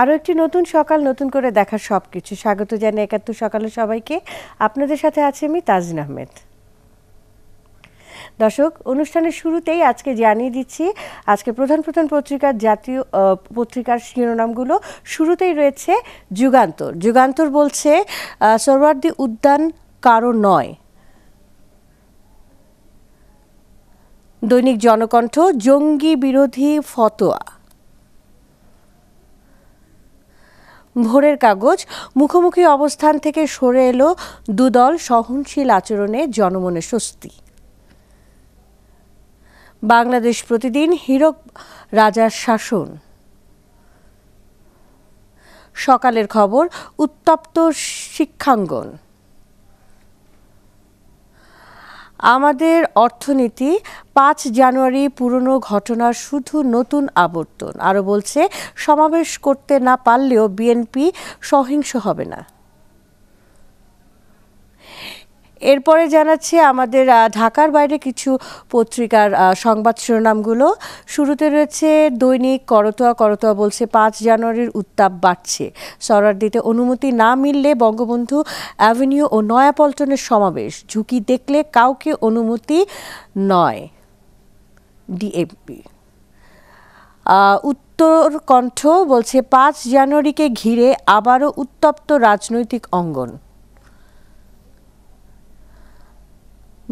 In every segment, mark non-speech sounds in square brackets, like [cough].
আরও একটি নতুন সকাল নতুন করে দেখার সব কিছু স্বাগত জানিয়ে একাত্তর সকালে সবাইকে আপনাদের সাথে আছে আমি তাজিন আহমেদ দর্শক অনুষ্ঠানের শুরুতেই আজকে জানিয়ে দিচ্ছি আজকে প্রধান প্রধান পত্রিকার জাতীয় পত্রিকার শিরোনামগুলো শুরুতেই রয়েছে যুগান্তর যুগান্তর বলছে সরওয়ার্দি উদ্যান কারো নয় দৈনিক জনকণ্ঠ জঙ্গি বিরোধী ফতোয়া ভোরের কাগজ মুখোমুখি অবস্থান থেকে সরে এলো দুদল সহনশীল আচরণে জনমনে স্বস্তি বাংলাদেশ প্রতিদিন হীরক রাজার শাসন সকালের খবর উত্তপ্ত শিক্ষাঙ্গন আমাদের অর্থনীতি পাঁচ জানুয়ারি পুরনো ঘটনার শুধু নতুন আবর্তন আরও বলছে সমাবেশ করতে না পারলেও বিএনপি সহিংস হবে না এরপরে জানাচ্ছি আমাদের ঢাকার বাইরে কিছু পত্রিকার সংবাদ শিরোনামগুলো শুরুতে রয়েছে দৈনিক করতোয়া করতোয়া বলছে পাঁচ জানুয়ারির উত্তাপ বাড়ছে দিতে অনুমতি না মিললে বঙ্গবন্ধু অ্যাভিনিউ ও নয়াপল্টনের সমাবেশ ঝুঁকি দেখলে কাউকে অনুমতি নয় ডিএমপি উত্তর কণ্ঠ বলছে পাঁচ জানুয়ারিকে ঘিরে আবারও উত্তপ্ত রাজনৈতিক অঙ্গন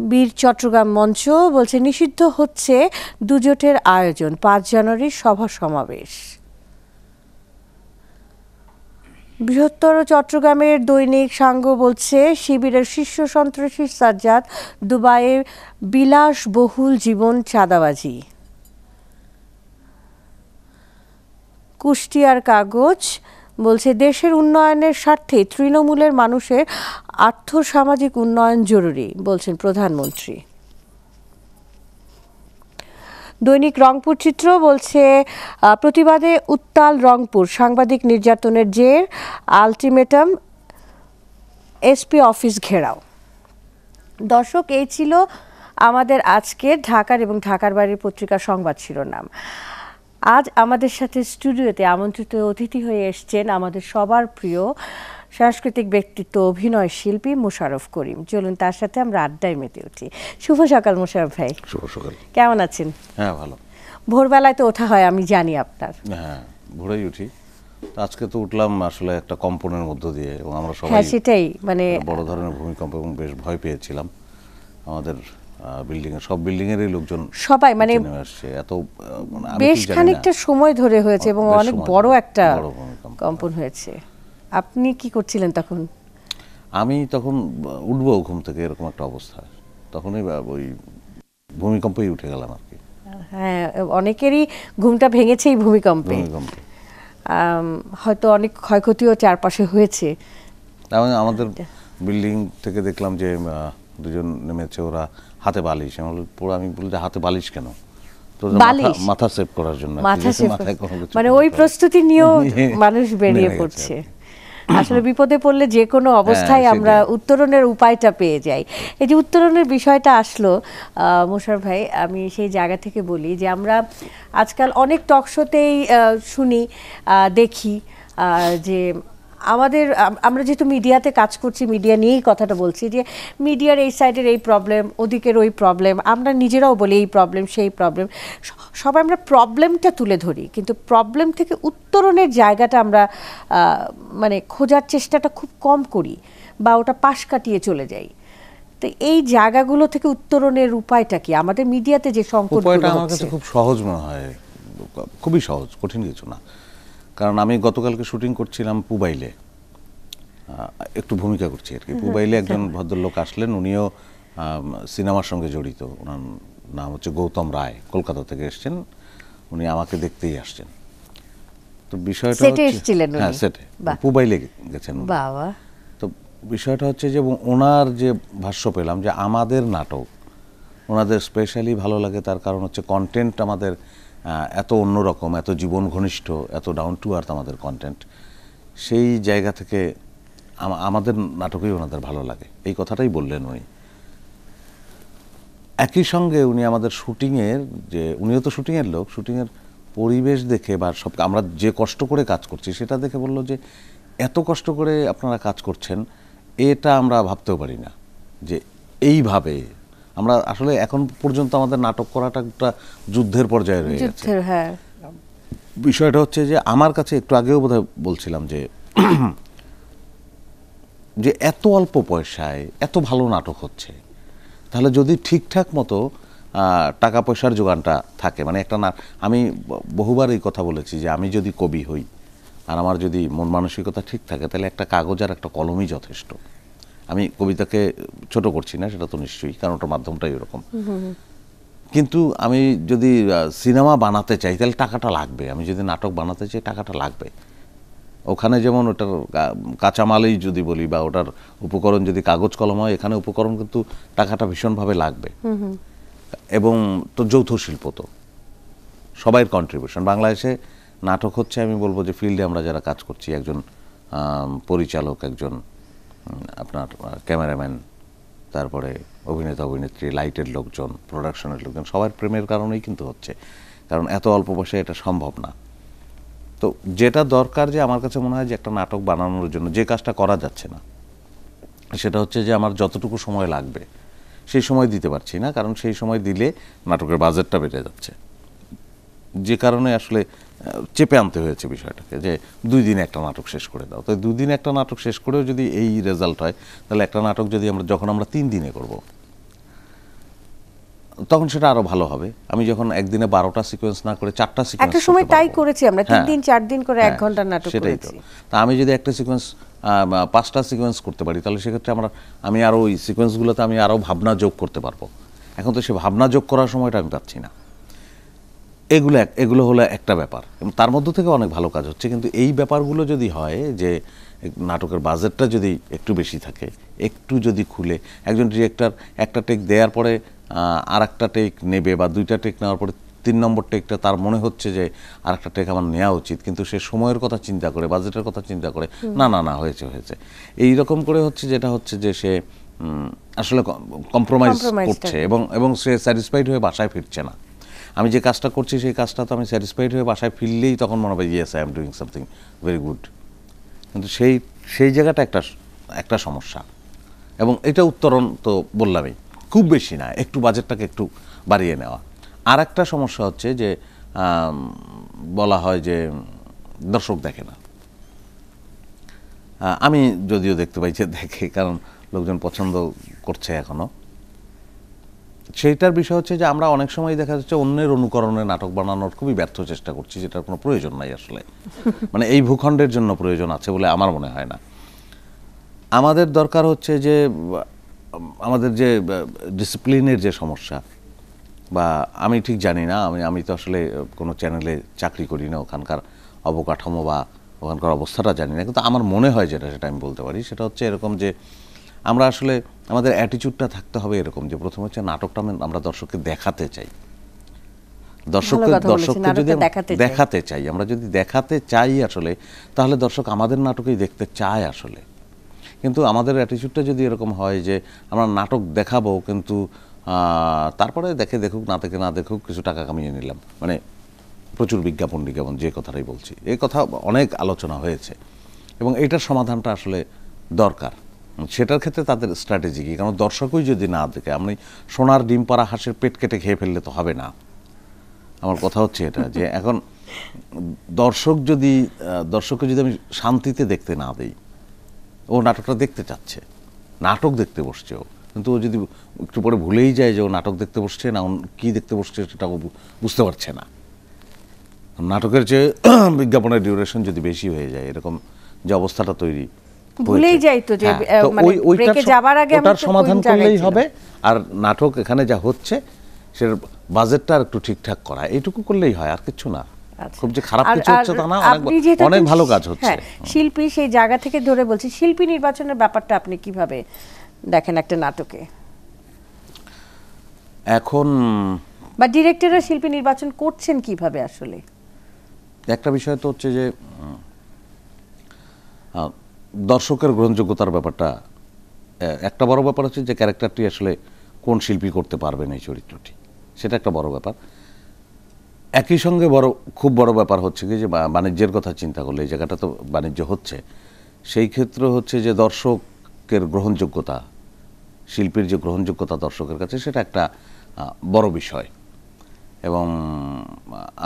বীর চট্টগ্রাম মঞ্চ বলছে নিষিদ্ধ হচ্ছে দুজোটের আয়োজন পাঁচ জানুয়ারির সভা সমাবেশ বৃহত্তর চট্টগ্রামের দৈনিক সাঙ্গ বলছে শিবিরের শীর্ষ সন্ত্রাসী সাজ্জাদ দুবাইয়ে বিলাসবহুল জীবন চাঁদাবাজি কুষ্টিয়ার কাগজ বলছে দেশের উন্নয়নের স্বার্থে তৃণমূলের মানুষের আর্থ সামাজিক উন্নয়ন জরুরি বলছেন প্রধানমন্ত্রী দৈনিক রংপুর চিত্র বলছে প্রতিবাদে উত্তাল রংপুর সাংবাদিক নির্যাতনের জের আলটিমেটাম এসপি অফিস ঘেরাও দর্শক এই ছিল আমাদের আজকে ঢাকার এবং ঢাকার বাড়ির পত্রিকা সংবাদ শিরোনাম আজ আমাদের সাথে স্টুডিওতে আমন্ত্রিত অতিথি হয়ে এসছেন আমাদের সবার প্রিয় সাংস্কৃতিক ব্যক্তিত্ব অভিনয় শিল্পী মোশারফ করিম চলুন তার সাথে আমরা আড্ডায় মেতে উঠি শুভ সকাল মোশারফ ভাই শুভ সকাল কেমন আছেন হ্যাঁ ভালো ভোরবেলায় তো ওঠা হয় আমি জানি আপনার হ্যাঁ ভোরেই উঠি আজকে তো উঠলাম আসলে একটা কম্পনের মধ্য দিয়ে এবং আমরা সবাই হ্যাঁ, সেটাই মানে বড় ধরনের ভূমিকম্প এবং বেশ ভয় পেয়েছিলাম আমাদের বিল্ডিং এর সব বিল্ডিং এরই লোকজন সবাই মানে এত মানে বেশ খানিকটা সময় ধরে হয়েছে এবং অনেক বড় একটা কম্পন হয়েছে আপনি কি করছিলেন তখন আমি তখন উঠবো ঘুম থেকে এরকম একটা অবস্থা তখনই ওই ভূমিকম্পই উঠে গেলাম আর কি হ্যাঁ অনেকেরই ঘুমটা ভেঙেছে এই ভূমিকম্পে হয়তো অনেক ক্ষয়ক্ষতিও চারপাশে হয়েছে আমাদের আচ্ছা। বিল্ডিং থেকে দেখলাম যে দুজন নেমেছে ওরা হাতে বালিশ আমি পুরো আমি বলি হাতে বালিশ কেন মাথা সেভ করার জন্য মাথা সেভ মানে ওই প্রস্তুতি নিয়েও [laughs] মানুষ বেরিয়ে পড়ছে [coughs] আসলে বিপদে পড়লে যে কোনো হ্যাঁ, অবস্থায় আমরা উত্তরণের উপায়টা পেয়ে যাই এই যে উত্তরণের বিষয়টা আসলো মোশার ভাই আমি সেই জায়গা থেকে বলি যে আমরা আজকাল অনেক টকশোতেই শুনি দেখি যে আমাদের আমরা যেহেতু মিডিয়াতে কাজ করছি মিডিয়া নিয়েই কথাটা বলছি যে মিডিয়ার এই সাইডের এই প্রবলেম ওদিকের ওই প্রবলেম আমরা নিজেরাও বলি এই প্রবলেম সেই প্রবলেম সবাই আমরা প্রবলেমটা তুলে ধরি কিন্তু প্রবলেম থেকে উত্তরণের জায়গাটা আমরা মানে খোঁজার চেষ্টাটা খুব কম করি বা ওটা পাশ কাটিয়ে চলে যাই তো এই জায়গাগুলো থেকে উত্তরণের উপায়টা কি আমাদের মিডিয়াতে যে সংকট খুব সহজ মনে হয় খুবই সহজ কঠিন কিছু না কারণ আমি গতকালকে শুটিং করছিলাম পুবাইলে একটু ভূমিকা করছি আর কি পুবাইলে একজন ভদ্রলোক আসলেন উনিও সিনেমার সঙ্গে জড়িত ওনার নাম হচ্ছে গৌতম রায় কলকাতা থেকে এসছেন উনি আমাকে দেখতেই আসছেন তো বিষয়টা হ্যাঁ, পুবাইলে গেছেন তো বিষয়টা হচ্ছে যে ওনার যে ভাষ্য পেলাম যে আমাদের নাটক ওনাদের স্পেশালি ভালো লাগে তার কারণ হচ্ছে কন্টেন্ট আমাদের এত অন্যরকম এত জীবন ঘনিষ্ঠ এত ডাউন টু আর্থ আমাদের কন্টেন্ট সেই জায়গা থেকে আমাদের নাটকেই ওনাদের ভালো লাগে এই কথাটাই বললেন উনি একই সঙ্গে উনি আমাদের শুটিংয়ের যে উনিও তো শুটিংয়ের লোক শুটিংয়ের পরিবেশ দেখে বা সব আমরা যে কষ্ট করে কাজ করছি সেটা দেখে বলল যে এত কষ্ট করে আপনারা কাজ করছেন এটা আমরা ভাবতেও পারি না যে এইভাবে আমরা আসলে এখন পর্যন্ত আমাদের নাটক করাটা একটা যুদ্ধের পর্যায়ে রয়ে গেছে হ্যাঁ বিষয়টা হচ্ছে যে আমার কাছে একটু আগেও বোধহয় বলছিলাম যে [clears throat] যে এত অল্প পয়সায় এত ভালো নাটক হচ্ছে তাহলে যদি ঠিকঠাক মতো টাকা পয়সার যোগানটা থাকে মানে একটা না আমি বহুবার এই কথা বলেছি যে আমি যদি কবি হই আর আমার যদি মন মানসিকতা ঠিক থাকে তাহলে একটা কাগজ আর একটা কলমই যথেষ্ট আমি কবিতাকে ছোট করছি না সেটা তো নিশ্চয়ই কারণ ওটার মাধ্যমটাই ওরকম কিন্তু আমি যদি সিনেমা বানাতে চাই তাহলে টাকাটা লাগবে আমি যদি নাটক বানাতে চাই টাকাটা লাগবে ওখানে যেমন ওটার কাঁচামালেই যদি বলি বা ওটার উপকরণ যদি কাগজ কলম হয় এখানে উপকরণ কিন্তু টাকাটা ভীষণভাবে লাগবে এবং তো যৌথ শিল্প তো সবাইয়ের কন্ট্রিবিউশন বাংলাদেশে নাটক হচ্ছে আমি বলবো যে ফিল্ডে আমরা যারা কাজ করছি একজন পরিচালক একজন আপনার ক্যামেরাম্যান তারপরে অভিনেতা অভিনেত্রী লাইটের লোকজন প্রোডাকশনের লোকজন সবার প্রেমের কারণেই কিন্তু হচ্ছে কারণ এত অল্প বয়সে এটা সম্ভব না তো যেটা দরকার যে আমার কাছে মনে হয় যে একটা নাটক বানানোর জন্য যে কাজটা করা যাচ্ছে না সেটা হচ্ছে যে আমার যতটুকু সময় লাগবে সেই সময় দিতে পারছি না কারণ সেই সময় দিলে নাটকের বাজেটটা বেড়ে যাচ্ছে যে কারণে আসলে চেপে আনতে হয়েছে বিষয়টাকে যে দুই দিন একটা নাটক শেষ করে দাও তো দুই দিন একটা নাটক শেষ করেও যদি এই রেজাল্ট হয় তাহলে একটা নাটক যদি আমরা যখন আমরা তিন দিনে করব তখন সেটা আরো ভালো হবে আমি যখন একদিনে বারোটা সিকোয়েন্স না করে চারটা সিকোয়েন্স একটা সময় তাই করেছি আমরা তিন হ্যাঁ। দিন চার দিন করে এক হ্যাঁ, ঘন্টার নাটক সেটাই তো তা আমি যদি একটা সিকোয়েন্স পাঁচটা সিকোয়েন্স করতে পারি তাহলে সেক্ষেত্রে আমরা আমি আরও ওই সিকোয়েন্সগুলোতে আমি আরও ভাবনা যোগ করতে পারবো এখন তো সে ভাবনা যোগ করার সময়টা আমি পাচ্ছি না এগুলো এগুলো হলো একটা ব্যাপার এবং তার মধ্য থেকে অনেক ভালো কাজ হচ্ছে কিন্তু এই ব্যাপারগুলো যদি হয় যে নাটকের বাজেটটা যদি একটু বেশি থাকে একটু যদি খুলে একজন ডিরেক্টর একটা টেক দেওয়ার পরে আর একটা টেক নেবে বা দুইটা টেক নেওয়ার পরে তিন নম্বর টেকটা তার মনে হচ্ছে যে আর একটা টেক আমার নেওয়া উচিত কিন্তু সে সময়ের কথা চিন্তা করে বাজেটের কথা চিন্তা করে না না না হয়েছে হয়েছে এই রকম করে হচ্ছে যেটা হচ্ছে যে সে আসলে কম্প্রোমাইজ করছে এবং এবং সে স্যাটিসফাইড হয়ে বাসায় ফিরছে না আমি যে কাজটা করছি সেই কাজটা তো আমি স্যাটিসফাইড হয়ে বাসায় ফিরলেই তখন মনে হয় yes I am doing something very good কিন্তু সেই সেই জায়গাটা একটা একটা সমস্যা এবং এটা উত্তরণ তো বললামই খুব বেশি না একটু বাজেটটাকে একটু বাড়িয়ে নেওয়া আর একটা সমস্যা হচ্ছে যে বলা হয় যে দর্শক দেখে না আমি যদিও দেখতে পাই যে দেখে কারণ লোকজন পছন্দ করছে এখনও সেইটার বিষয় হচ্ছে যে আমরা অনেক সময় দেখা যাচ্ছে অন্যের অনুকরণে নাটক বানানোর খুবই ব্যর্থ চেষ্টা করছি যেটার কোনো প্রয়োজন নাই আসলে [laughs] মানে এই ভূখণ্ডের জন্য প্রয়োজন আছে বলে আমার মনে হয় না আমাদের দরকার হচ্ছে যে আমাদের যে ডিসিপ্লিনের যে সমস্যা বা আমি ঠিক জানি না আমি আমি তো আসলে কোনো চ্যানেলে চাকরি করি না ওখানকার অবকাঠামো বা ওখানকার অবস্থাটা জানি না কিন্তু আমার মনে হয় যেটা সেটা আমি বলতে পারি সেটা হচ্ছে এরকম যে আমরা আসলে আমাদের অ্যাটিচিউডটা থাকতে হবে এরকম যে প্রথম হচ্ছে নাটকটা আমরা দর্শককে দেখাতে চাই দর্শককে দর্শককে যদি দেখাতে চাই আমরা যদি দেখাতে চাই আসলে তাহলে দর্শক আমাদের নাটকেই দেখতে চায় আসলে কিন্তু আমাদের অ্যাটিচিউডটা যদি এরকম হয় যে আমরা নাটক দেখাবো কিন্তু তারপরে দেখে দেখুক না দেখে না দেখুক কিছু টাকা কামিয়ে নিলাম মানে প্রচুর বিজ্ঞাপন বিজ্ঞাপন যে কথাটাই বলছি এই কথা অনেক আলোচনা হয়েছে এবং এটার সমাধানটা আসলে দরকার সেটার ক্ষেত্রে তাদের স্ট্র্যাটেজি কী কারণ দর্শকই যদি না দেখে আপনি সোনার ডিম পাড়া হাঁসের পেট কেটে খেয়ে ফেললে তো হবে না আমার কথা হচ্ছে এটা যে এখন দর্শক যদি দর্শককে যদি আমি শান্তিতে দেখতে না দিই ও নাটকটা দেখতে চাচ্ছে নাটক দেখতে বসছে ও কিন্তু ও যদি একটু পরে ভুলেই যায় যে ও নাটক দেখতে বসছে না কী দেখতে বসছে সেটা ও বুঝতে পারছে না নাটকের যে [clears throat] বিজ্ঞাপনের ডিউরেশন যদি বেশি হয়ে যায় এরকম যে অবস্থাটা তৈরি ভুলেই যাই তো যে হ্যাঁ, মানে ব্রেকে যাবার আগে আমি সমাধান করলেই হবে আর নাটক এখানে যা হচ্ছে বাজেটটা একটু ঠিকঠাক করা করলেই হয় আর কিছু না আচ্ছা। খুব যে খারাপ কিছু হচ্ছে তা না অনেক ভালো কাজ হচ্ছে হ্যাঁ, শিল্পী সেই জায়গা থেকে ধরে বলছি শিল্পী নির্বাচনের ব্যাপারটা আপনি কিভাবে দেখেন একটা নাটকে এখন বা ডিরেক্টররা শিল্পী নির্বাচন করছেন কিভাবে আসলে একটা বিষয় তো হচ্ছে যে দর্শকের গ্রহণযোগ্যতার ব্যাপারটা একটা বড় ব্যাপার হচ্ছে যে ক্যারেক্টারটি আসলে কোন শিল্পী করতে পারবেন এই চরিত্রটি সেটা একটা বড় ব্যাপার একই সঙ্গে বড় খুব বড় ব্যাপার হচ্ছে কি যে বাণিজ্যের কথা চিন্তা করলে এই জায়গাটা তো বাণিজ্য হচ্ছে সেই ক্ষেত্র হচ্ছে যে দর্শকের গ্রহণযোগ্যতা শিল্পীর যে গ্রহণযোগ্যতা দর্শকের কাছে সেটা একটা বড় বিষয় এবং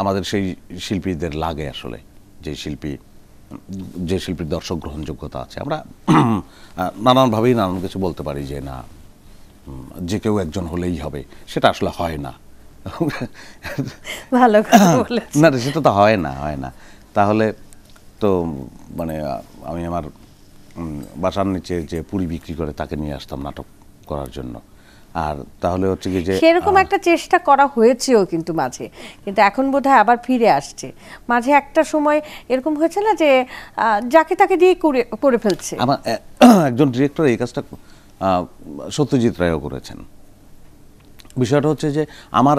আমাদের সেই শিল্পীদের লাগে আসলে যে শিল্পী যে শিল্পীর দর্শক গ্রহণযোগ্যতা আছে আমরা [clears throat] নানানভাবেই নানান কিছু বলতে পারি যে না যে কেউ একজন হলেই হবে সেটা আসলে হয় না ভালো [clears throat] না সেটা তো হয় না হয় না তাহলে তো মানে আমি আমার বাসার নিচে যে পুরী বিক্রি করে তাকে নিয়ে আসতাম নাটক করার জন্য আর তাহলে হচ্ছে কি যে সেরকম একটা চেষ্টা করা হয়েছেও কিন্তু মাঝে কিন্তু এখন বোধহয় আবার ফিরে আসছে মাঝে একটা সময় এরকম হয়েছে না যে যাকে তাকে দিয়ে করে করে ফেলছে আমার [clears throat] একজন ডিরেক্টর এই কাজটা সত্যজিৎ রায়ও করেছেন বিষয়টা হচ্ছে যে আমার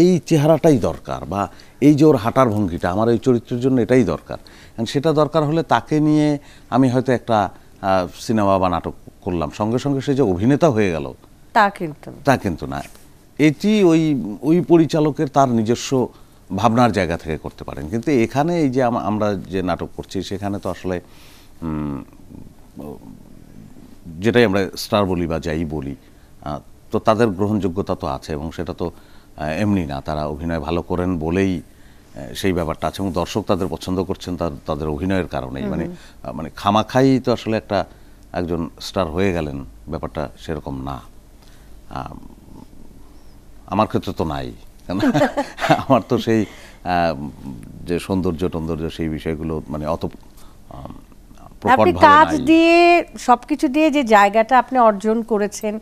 এই চেহারাটাই দরকার বা এই যে ওর হাঁটার ভঙ্গিটা আমার এই চরিত্রের জন্য এটাই দরকার সেটা দরকার হলে তাকে নিয়ে আমি হয়তো একটা সিনেমা বা নাটক করলাম সঙ্গে সঙ্গে সে যে অভিনেতা হয়ে গেল তা কিন্তু তা কিন্তু না এটি ওই ওই পরিচালকের তার নিজস্ব ভাবনার জায়গা থেকে করতে পারেন কিন্তু এখানে এই যে আমরা যে নাটক করছি সেখানে তো আসলে যেটাই আমরা স্টার বলি বা যাই বলি তো তাদের গ্রহণযোগ্যতা তো আছে এবং সেটা তো এমনি না তারা অভিনয় ভালো করেন বলেই সেই ব্যাপারটা আছে এবং দর্শক তাদের পছন্দ করছেন তার তাদের অভিনয়ের কারণেই মানে মানে খামাখাই তো আসলে একটা একজন স্টার হয়ে গেলেন ব্যাপারটা সেরকম না আমার ক্ষেত্রে তো নাই [laughs] আমার তো সেই যে সৌন্দর্য টৌন্দর্য সেই বিষয়গুলো মানে অত আপনি কাজ দিয়ে সবকিছু দিয়ে যে জায়গাটা আপনি অর্জন করেছেন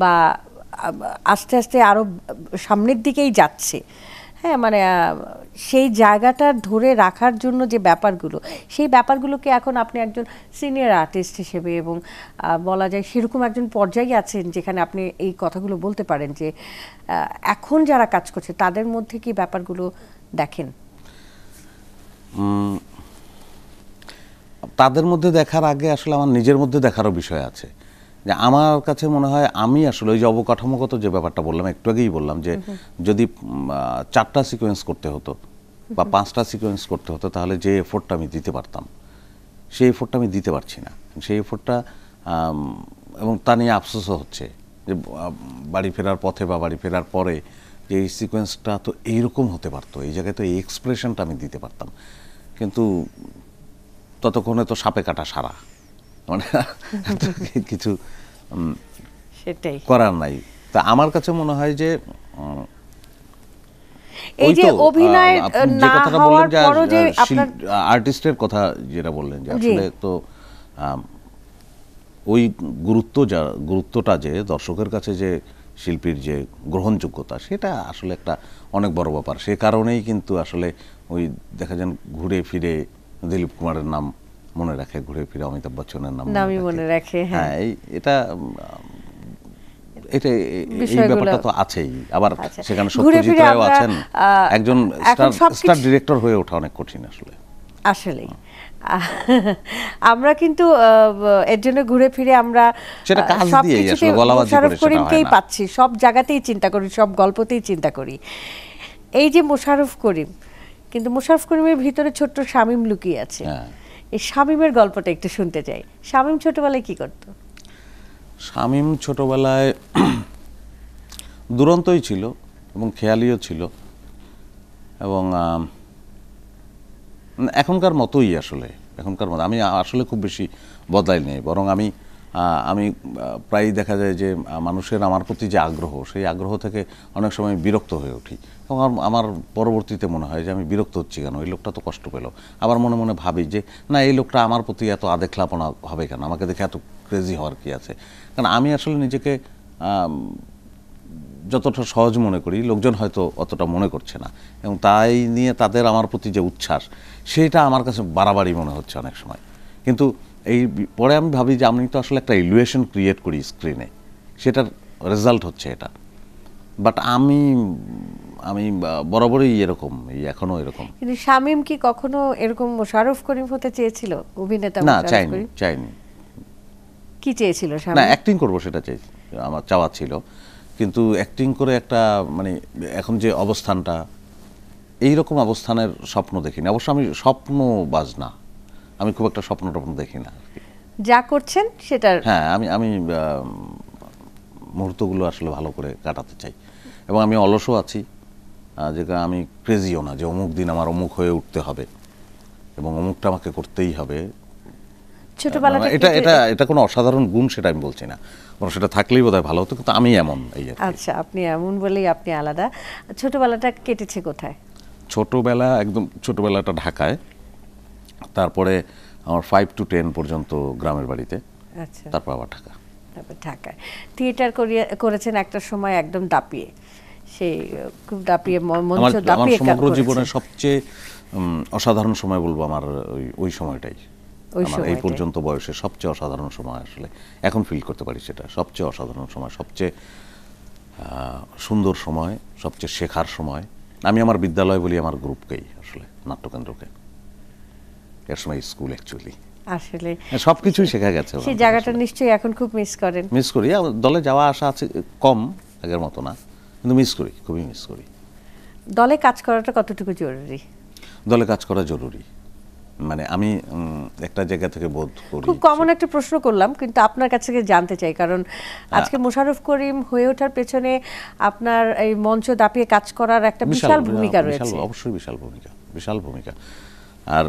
বা আস্তে আস্তে আরো সামনের দিকেই যাচ্ছে হ্যাঁ মানে সেই জায়গাটা ধরে রাখার জন্য যে ব্যাপারগুলো সেই ব্যাপারগুলোকে এখন আপনি একজন সিনিয়র আর্টিস্ট হিসেবে এবং বলা যায় সেরকম একজন পর্যায়ে আছেন যেখানে আপনি এই কথাগুলো বলতে পারেন যে এখন যারা কাজ করছে তাদের মধ্যে কি ব্যাপারগুলো দেখেন তাদের মধ্যে দেখার আগে আসলে আমার নিজের মধ্যে দেখারও বিষয় আছে যে আমার কাছে মনে হয় আমি আসলে ওই যে অবকাঠামোগত যে ব্যাপারটা বললাম একটু আগেই বললাম যে যদি চারটা সিকোয়েন্স করতে হতো বা পাঁচটা সিকোয়েন্স করতে হতো তাহলে যে এফোর্টটা আমি দিতে পারতাম সেই এফোর্টটা আমি দিতে পারছি না সেই এফোর্টটা এবং তা নিয়ে আফসোসও হচ্ছে যে বাড়ি ফেরার পথে বা বাড়ি ফেরার পরে যে এই সিকোয়েন্সটা তো এইরকম হতে পারতো এই জায়গায় তো এই এক্সপ্রেশনটা আমি দিতে পারতাম কিন্তু ততক্ষণে তো সাপে কাটা সারা মানে কিছু সেটাই করার নাই তা আমার কাছে মনে হয় যে এই যে অভিনয় না হওয়ার পরও যে আর্টিস্টের কথা যেটা বললেন যে আসলে তো ওই গুরুত্ব যা গুরুত্বটা যে দর্শকের কাছে যে শিল্পীর যে গ্রহণযোগ্যতা সেটা আসলে একটা অনেক বড় ব্যাপার সে কারণেই কিন্তু আসলে ওই দেখা যান ঘুরে ফিরে দিলীপ কুমারের নাম মনে রাখে ঘুরে ফিরে অমিতাভ বচ্চনের নাম নামই মনে রাখে হ্যাঁ, হ্যাঁ এটা আচ্ছা, আমরা কিন্তু এর জন্য ঘুরে ফিরে আমরা মোশারফ করিমকেই পাচ্ছি সব জায়গাতেই চিন্তা করি সব গল্পতেই চিন্তা করি এই যে মোশারফ করিম কিন্তু মোশারফ করিমের ভিতরে ছোট্ট শামীম লুকিয়ে আছে হ্যাঁ। এই শামীমের গল্পটা একটু শুনতে চাই শামীম ছোটবেলায় কি করত শামীম ছোটবেলায় দুরন্তই ছিল এবং খেয়ালিও ছিল এবং এখনকার মতোই আসলে এখনকার মতো আমি আসলে খুব বেশি বদলাই নেই বরং আমি আমি প্রায়ই দেখা যায় যে মানুষের আমার প্রতি যে আগ্রহ সেই আগ্রহ থেকে অনেক সময় বিরক্ত হয়ে উঠি এবং আমার পরবর্তীতে মনে হয় যে আমি বিরক্ত হচ্ছি কেন এই লোকটা তো কষ্ট পেল আবার মনে মনে ভাবি যে না এই লোকটা আমার প্রতি এত আদেখলাপনা হবে কেন আমাকে দেখে এত ক্রেজি হওয়ার কি আছে কারণ আমি আসলে নিজেকে যতটা সহজ মনে করি লোকজন হয়তো অতটা মনে করছে না এবং তাই নিয়ে তাদের আমার প্রতি যে উচ্ছ্বাস সেটা আমার কাছে বাড়াবাড়ি মনে হচ্ছে অনেক সময় কিন্তু এই পরে আমি ভাবি যে আমি তো আসলে একটা ইলুয়েশন ক্রিয়েট করি স্ক্রিনে সেটার রেজাল্ট হচ্ছে এটা বাট আমি আমি বরাবরই এরকম এখনো এরকম কিন্তু শামীম কি কখনো এরকম মোশারফ করিম হতে চেয়েছিল অভিনেতা না চাইনি চাইনি কি চেয়েছিল শামীম না অ্যাক্টিং করব সেটা চাই আমার চাওয়া ছিল কিন্তু অ্যাক্টিং করে একটা মানে এখন যে অবস্থানটা এই রকম অবস্থানের স্বপ্ন দেখিনি অবশ্য আমি স্বপ্ন না আমি খুব একটা স্বপ্ন টপন দেখি না যা করছেন সেটার হ্যাঁ আমি আমি মুহূর্তগুলো আসলে ভালো করে কাটাতে চাই এবং আমি অলসও আছি যেটা আমি ক্রেজিও না যে অমুক দিন আমার অমুক হয়ে উঠতে হবে এবং অমুকটা আমাকে করতেই হবে ছোটবেলাটা এটা এটা এটা কোনো অসাধারণ গুণ সেটা আমি বলছি না বরং সেটা থাকলেই বোধহয় ভালো হতো কিন্তু আমি এমন এই আচ্ছা আপনি এমন বলেই আপনি আলাদা ছোটবেলাটা কেটেছে কোথায় ছোটবেলা একদম ছোটবেলাটা ঢাকায় তারপরে আমার ফাইভ টু টেন পর্যন্ত গ্রামের বাড়িতে আচ্ছা। তারপর আবার ঢাকা তারপর ঢাকায় থিয়েটার করেছেন একটা সময় একদম দাপিয়ে সেই খুব দাপিয়ে মঞ্চ দাপিয়ে আমার সমগ্র জীবনের সবচেয়ে অসাধারণ সময় বলবো আমার ওই সময়টাই আমার এই পর্যন্ত বয়সে সবচেয়ে অসাধারণ সময় আসলে এখন ফিল করতে পারি সেটা সবচেয়ে অসাধারণ সময় সবচেয়ে সুন্দর সময় সবচেয়ে শেখার সময় আমি আমার বিদ্যালয় বলি আমার গ্রুপকেই আসলে নাট্যকেন্দ্রকে এক সময় স্কুল অ্যাকচুয়ালি আসলে হ্যাঁ, সবকিছুই শেখা গেছে সেই জায়গাটা নিশ্চয়ই এখন খুব মিস করেন মিস করি দলে যাওয়া আসা আছে কম আগের মতো না কিন্তু মিস করি খুবই মিস করি দলে কাজ করাটা কতটুকু জরুরি দলে কাজ করা জরুরি মানে আমি একটা জায়গা থেকে বোধ করি খুব কমন একটা প্রশ্ন করলাম কিন্তু আপনার কাছ থেকে জানতে চাই কারণ আজকে মোশারফ করিম হয়ে ওঠার পেছনে আপনার এই মঞ্চ দাপিয়ে কাজ করার একটা বিশাল ভূমিকা রয়েছে অবশ্যই বিশাল ভূমিকা বিশাল ভূমিকা আর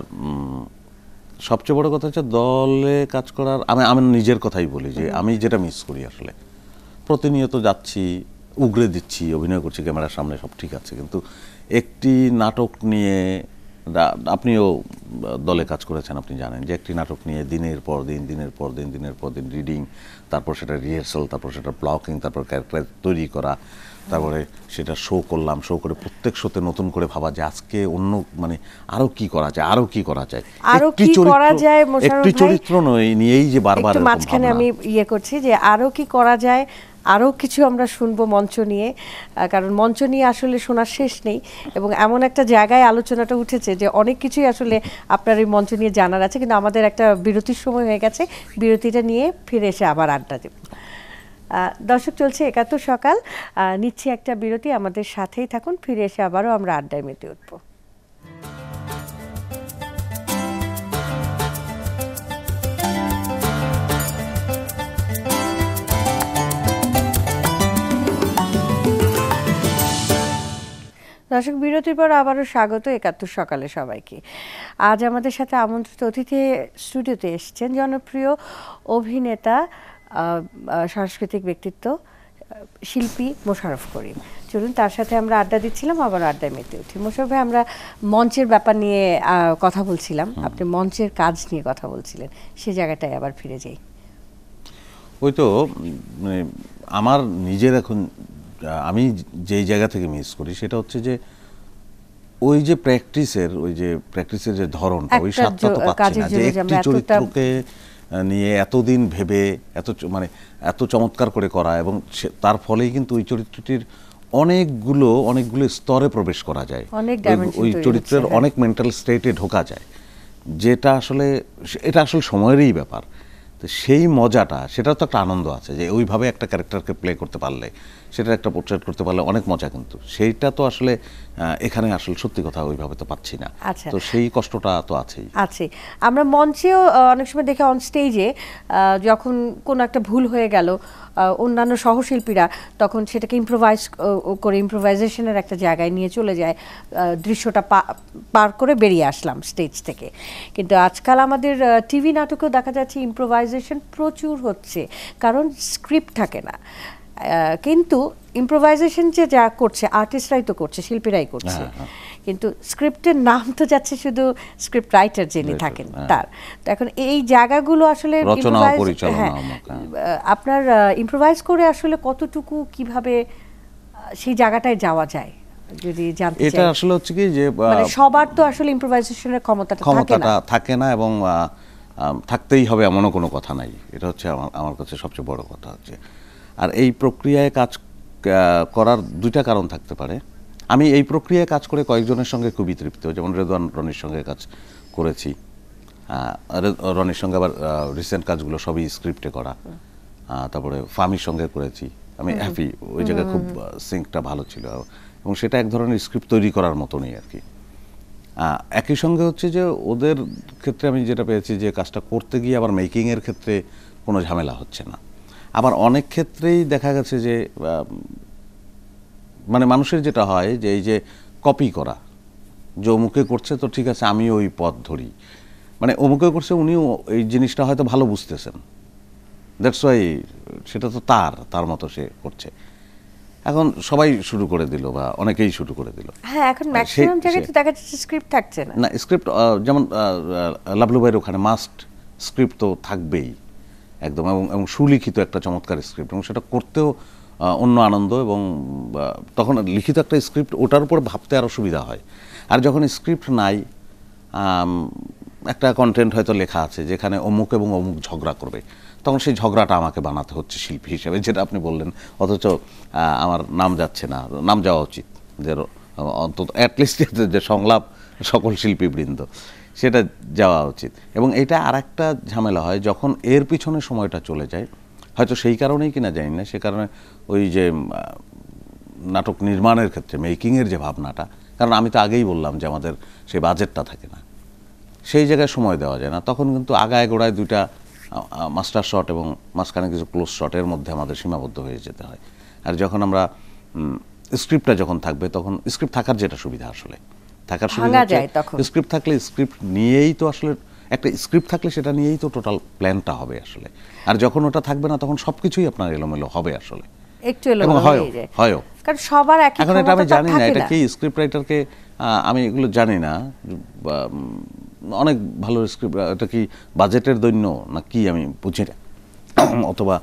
সবচেয়ে বড় কথা হচ্ছে দলে কাজ করার আমি আমি নিজের কথাই বলি যে আমি যেটা মিস করি আসলে প্রতিনিয়ত যাচ্ছি উগড়ে দিচ্ছি অভিনয় করছি ক্যামেরার সামনে সব ঠিক আছে কিন্তু একটি নাটক নিয়ে আপনিও দলে কাজ করেছেন আপনি জানেন যে একটি নাটক নিয়ে দিনের পর দিন দিনের পর দিন দিনের পর দিন রিডিং তারপর সেটা রিহার্সাল তারপর সেটা ব্লকিং তারপর ক্যারেক্টার তৈরি করা তারপরে সেটা শো করলাম শো করে প্রত্যেক শোতে নতুন করে ভাবা যে আজকে অন্য মানে আরো কি করা যায় আরো কি করা যায় আরো কি করা যায় একটি চরিত্র নয় নিয়েই যে বারবার মাঝখানে আমি ইয়ে করছি যে আরো কি করা যায় আরও কিছু আমরা শুনবো মঞ্চ নিয়ে কারণ মঞ্চ নিয়ে আসলে শোনার শেষ নেই এবং এমন একটা জায়গায় আলোচনাটা উঠেছে যে অনেক কিছুই আসলে আপনার এই মঞ্চ নিয়ে জানার আছে কিন্তু আমাদের একটা বিরতির সময় হয়ে গেছে বিরতিটা নিয়ে ফিরে এসে আবার আড্ডা দেব দর্শক চলছে একাত্তর সকাল নিচ্ছি একটা বিরতি আমাদের সাথেই থাকুন ফিরে এসে আবারও আমরা আড্ডায় মেতে উঠবো দর্শক বিরতির পর আবারও স্বাগত একাত্তর সকালে সবাইকে আজ আমাদের সাথে আমন্ত্রিত অতিথি স্টুডিওতে এসছেন জনপ্রিয় অভিনেতা সাংস্কৃতিক ব্যক্তিত্ব শিল্পী মোশারফ করিম চলুন তার সাথে আমরা আড্ডা দিচ্ছিলাম আবার আড্ডায় মেতে উঠি মোশারফ ভাই আমরা মঞ্চের ব্যাপার নিয়ে কথা বলছিলাম আপনি মঞ্চের কাজ নিয়ে কথা বলছিলেন সে জায়গাটায় আবার ফিরে যাই ওই তো মানে আমার নিজের এখন আমি যেই জায়গা থেকে মিস করি সেটা হচ্ছে যে ওই যে প্র্যাকটিসের ওই যে প্র্যাকটিসের যে ধরনটা ওই সাতটা তো পাচ্ছি না যে একটি চরিত্রকে নিয়ে এতদিন ভেবে এত মানে এত চমৎকার করে করা এবং তার ফলেই কিন্তু ওই চরিত্রটির অনেকগুলো অনেকগুলো স্তরে প্রবেশ করা যায় ওই চরিত্রের হ্যাঁ। অনেক মেন্টাল স্টেটে ঢোকা যায় যেটা আসলে এটা আসলে সময়েরই ব্যাপার তো সেই মজাটা সেটা তো একটা আনন্দ আছে যে ওইভাবে একটা ক্যারেক্টারকে প্লে করতে পারলে সেটা একটা পোর্ট্রেট করতে পারলে অনেক মজা কিন্তু সেইটা তো আসলে এখানে আসলে সত্যি কথা ওইভাবে তো পাচ্ছি না আচ্ছা। তো সেই কষ্টটা তো আছেই আছে আমরা মঞ্চেও অনেক সময় দেখে অন স্টেজে যখন কোনো একটা ভুল হয়ে গেল অন্যান্য সহশিল্পীরা তখন সেটাকে ইম্প্রোভাইজ করে ইম্প্রোভাইজেশনের একটা জায়গায় নিয়ে চলে যায় দৃশ্যটা পার করে বেরিয়ে আসলাম স্টেজ থেকে কিন্তু আজকাল আমাদের টিভি নাটকেও দেখা যাচ্ছে ইম্প্রোভাইজ ইম্প্রোভাইজেশন প্রচুর হচ্ছে কারণ স্ক্রিপ্ট থাকে না কিন্তু ইম্প্রোভাইজেশন যে যা করছে আর্টিস্টরাই তো করছে শিল্পীরাই করছে হ্যাঁ, হ্যাঁ। কিন্তু স্ক্রিপ্টের নাম তো যাচ্ছে শুধু স্ক্রিপ্ট রাইটার যিনি থাকেন হ্যাঁ। তার তো এখন এই জায়গাগুলো আসলে হ্যাঁ আপনার ইম্প্রোভাইজ করে আসলে কতটুকু কিভাবে সেই জায়গাটায় যাওয়া যায় এটা আসলে হচ্ছে কি যে মানে সবার তো আসলে ইম্প্রোভাইজেশনের ক্ষমতাটা থাকে না এবং থাকতেই হবে এমনও কোনো কথা নাই এটা হচ্ছে আমার আমার কাছে সবচেয়ে বড় কথা হচ্ছে আর এই প্রক্রিয়ায় কাজ করার দুইটা কারণ থাকতে পারে আমি এই প্রক্রিয়ায় কাজ করে কয়েকজনের সঙ্গে খুবই তৃপ্ত যেমন রেদওয়ান রনির সঙ্গে কাজ করেছি রনির সঙ্গে আবার রিসেন্ট কাজগুলো সবই স্ক্রিপ্টে করা তারপরে ফামির সঙ্গে করেছি আমি হ্যাপি ওই জায়গায় খুব সিঙ্কটা ভালো ছিল এবং সেটা এক ধরনের স্ক্রিপ্ট তৈরি করার মতনই আর কি একই সঙ্গে হচ্ছে যে ওদের ক্ষেত্রে আমি যেটা পেয়েছি যে কাজটা করতে গিয়ে আবার মেকিংয়ের ক্ষেত্রে কোনো ঝামেলা হচ্ছে না আবার অনেক ক্ষেত্রেই দেখা গেছে যে মানে মানুষের যেটা হয় যে এই যে কপি করা যে অমুকে করছে তো ঠিক আছে আমি ওই পথ ধরি মানে অমুকে করছে উনি এই জিনিসটা হয়তো ভালো বুঝতেছেন দ্যাটস ওয়াই সেটা তো তার তার মতো সে করছে এখন সবাই শুরু করে দিল বা অনেকেই শুরু করে দিল হ্যাঁ এখন ম্যাক্সিমাম জায়গায় তো দেখা যাচ্ছে স্ক্রিপ্ট থাকছে না না স্ক্রিপ্ট যেমন লাভলু ভাইয়ের ওখানে মাস্ট স্ক্রিপ্ট তো থাকবেই একদম এবং এবং সুলিখিত একটা চমৎকার স্ক্রিপ্ট এবং সেটা করতেও অন্য আনন্দ এবং তখন লিখিত একটা স্ক্রিপ্ট ওটার উপর ভাবতে আরও সুবিধা হয় আর যখন স্ক্রিপ্ট নাই একটা কন্টেন্ট হয়তো লেখা আছে যেখানে অমুক এবং অমুক ঝগড়া করবে তখন সেই ঝগড়াটা আমাকে বানাতে হচ্ছে শিল্পী হিসেবে যেটা আপনি বললেন অথচ আমার নাম যাচ্ছে না নাম যাওয়া উচিত যে অন্তত অ্যাটলিস্ট [laughs] যে সংলাপ সকল শিল্পীবৃন্দ সেটা যাওয়া উচিত এবং এটা আর একটা ঝামেলা হয় যখন এর পিছনে সময়টা চলে যায় হয়তো সেই কারণেই কিনা জানি না সে কারণে ওই যে নাটক নির্মাণের ক্ষেত্রে মেকিংয়ের যে ভাবনাটা কারণ আমি তো আগেই বললাম যে আমাদের সেই বাজেটটা থাকে না সেই জায়গায় সময় দেওয়া যায় না তখন কিন্তু আগায় গোড়ায় দুইটা মাস্টার শট এবং মাঝখানে কিছু ক্লোজ শটের মধ্যে আমাদের সীমাবদ্ধ হয়ে যেতে হয় আর যখন আমরা স্ক্রিপ্টটা যখন থাকবে তখন স্ক্রিপ্ট থাকার যেটা সুবিধা আসলে থাকার সুবিধা স্ক্রিপ্ট থাকলে স্ক্রিপ্ট নিয়েই তো আসলে একটা স্ক্রিপ্ট থাকলে সেটা নিয়েই তো টোটাল প্ল্যানটা হবে আসলে আর যখন ওটা থাকবে না তখন সব কিছুই আপনার এলোমেলো হবে আসলে একটু এলোমেলো হয় হয় কারণ সবার এক এখন এটা আমি জানি না এটা কি স্ক্রিপ্ট রাইটারকে আমি এগুলো জানি না অনেক ভালো স্ক্রিপ্ট এটা কি বাজেটের দৈন্য না কি আমি বুঝি না [coughs] অথবা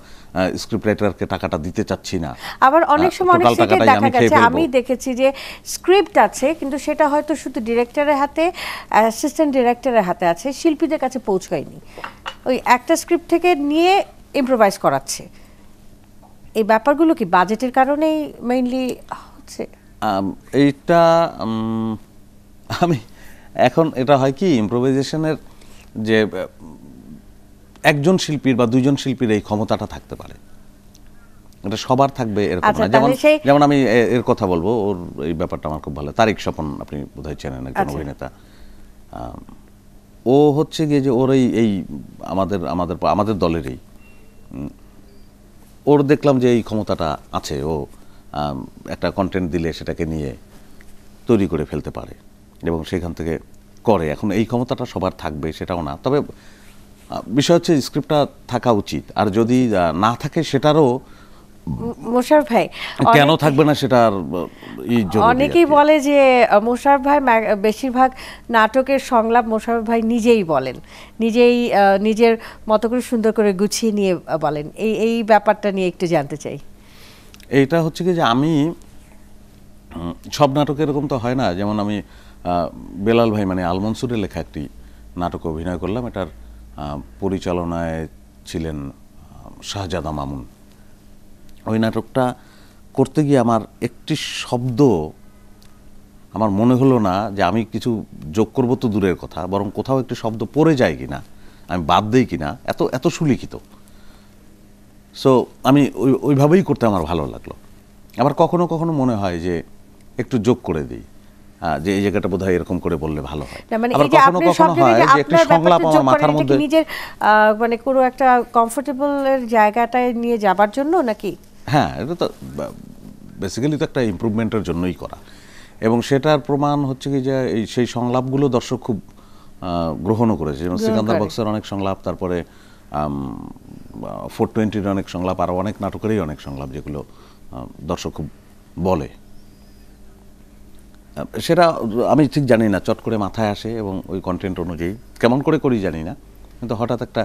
স্ক্রিপ্ট রাইটারকে টাকাটা দিতে চাচ্ছি না আবার অনেক সময় অনেক সেটা দেখা গেছে আমি দেখেছি যে স্ক্রিপ্ট আছে কিন্তু সেটা হয়তো শুধু ডিরেক্টরের হাতে অ্যাসিস্ট্যান্ট ডিরেক্টরের হাতে আছে শিল্পীদের কাছে পৌঁছায়নি ওই একটা স্ক্রিপ্ট থেকে নিয়ে ইম্প্রোভাইজ করাচ্ছে এই ব্যাপারগুলো কি বাজেটের কারণেই মেইনলি হচ্ছে এইটা আমি এখন এটা হয় কি ইম্প্রোভাইজেশনের যে একজন শিল্পীর বা দুইজন শিল্পীর এই ক্ষমতাটা থাকতে পারে এটা সবার থাকবে এরকম আচ্ছা, না যেমন যেমন আমি এর কথা বলবো ওর এই ব্যাপারটা আমার খুব ভালো তারিক স্বপন আপনি বোধহয় চেনেন একজন আচ্ছা। অভিনেতা ও হচ্ছে গিয়ে যে ওর এই এই আমাদের আমাদের আমাদের দলেরই ওর দেখলাম যে এই ক্ষমতাটা আছে ও একটা কন্টেন্ট দিলে সেটাকে নিয়ে তৈরি করে ফেলতে পারে এবং সেখান থেকে করে এখন এই ক্ষমতাটা সবার থাকবে সেটাও না তবে বিষয় হচ্ছে স্ক্রিপ্টটা থাকা উচিত আর যদি না থাকে সেটারও মোশারফ ভাই কেন থাকবে না সেটা আর অনেকেই বলে যে মোশারফ ভাই বেশিরভাগ নাটকের সংলাপ মোশারফ ভাই নিজেই বলেন নিজেই নিজের মতো করে সুন্দর করে গুছিয়ে নিয়ে বলেন এই এই ব্যাপারটা নিয়ে একটু জানতে চাই এইটা হচ্ছে কি যে আমি সব নাটক এরকম তো হয় না যেমন আমি বেলাল ভাই মানে আলমনসুরের লেখা একটি নাটক অভিনয় করলাম এটার পরিচালনায় ছিলেন শাহজাদা মামুন ওই নাটকটা করতে গিয়ে আমার একটি শব্দ আমার মনে হলো না যে আমি কিছু যোগ করবো তো দূরের কথা বরং কোথাও একটি শব্দ পড়ে যায় কি না আমি বাদ দিই কি না এত এত সুলিখিত সো আমি ওই ওইভাবেই করতে আমার ভালো লাগলো আবার কখনো কখনো মনে হয় যে একটু যোগ করে দিই যে এই জায়গাটা বোধ হয় এরকম করে বললে ভালো হয় মানে যে সংলাপ আমার মাথার মধ্যে নিজের মানে কোনো একটা কমফোর্টেবল জায়গাটায় নিয়ে যাবার জন্য নাকি হ্যাঁ এটা তো বেসিক্যালি তো একটা ইমপ্রুভমেন্টের জন্যই করা এবং সেটার প্রমাণ হচ্ছে কি যে এই সেই সংলাপগুলো দর্শক খুব গ্রহণও করেছে যেমন সিকান্দার বক্সের অনেক সংলাপ তারপরে ফোর টোয়েন্টির অনেক সংলাপ আর অনেক নাটকেরই অনেক সংলাপ যেগুলো দর্শক খুব বলে সেটা আমি ঠিক জানি না চট করে মাথায় আসে এবং ওই কন্টেন্ট অনুযায়ী কেমন করে করি জানি না কিন্তু হঠাৎ একটা